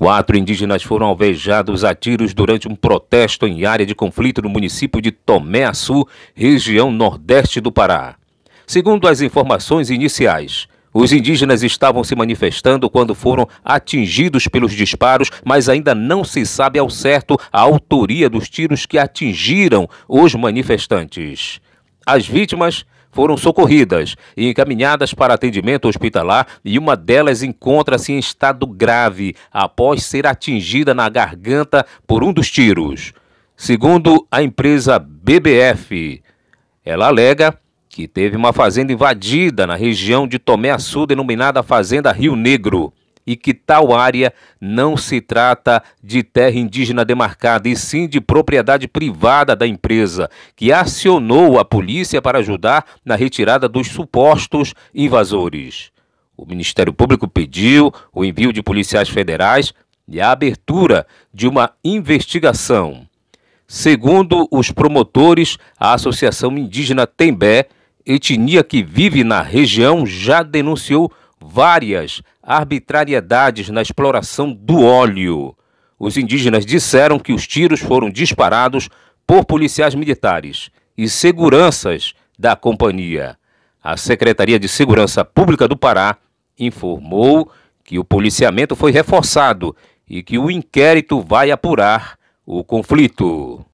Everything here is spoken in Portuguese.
Quatro indígenas foram alvejados a tiros durante um protesto em área de conflito no município de Tomé Açu, região nordeste do Pará. Segundo as informações iniciais, os indígenas estavam se manifestando quando foram atingidos pelos disparos, mas ainda não se sabe ao certo a autoria dos tiros que atingiram os manifestantes. As vítimas foram socorridas e encaminhadas para atendimento hospitalar e uma delas encontra-se em estado grave após ser atingida na garganta por um dos tiros. Segundo a empresa BBF, ela alega que teve uma fazenda invadida na região de Tomé Açu, denominada Fazenda Rio Negro e que tal área não se trata de terra indígena demarcada, e sim de propriedade privada da empresa, que acionou a polícia para ajudar na retirada dos supostos invasores. O Ministério Público pediu o envio de policiais federais e a abertura de uma investigação. Segundo os promotores, a Associação Indígena Tembé, etnia que vive na região, já denunciou várias arbitrariedades na exploração do óleo. Os indígenas disseram que os tiros foram disparados por policiais militares e seguranças da companhia. A Secretaria de Segurança Pública do Pará informou que o policiamento foi reforçado e que o inquérito vai apurar o conflito.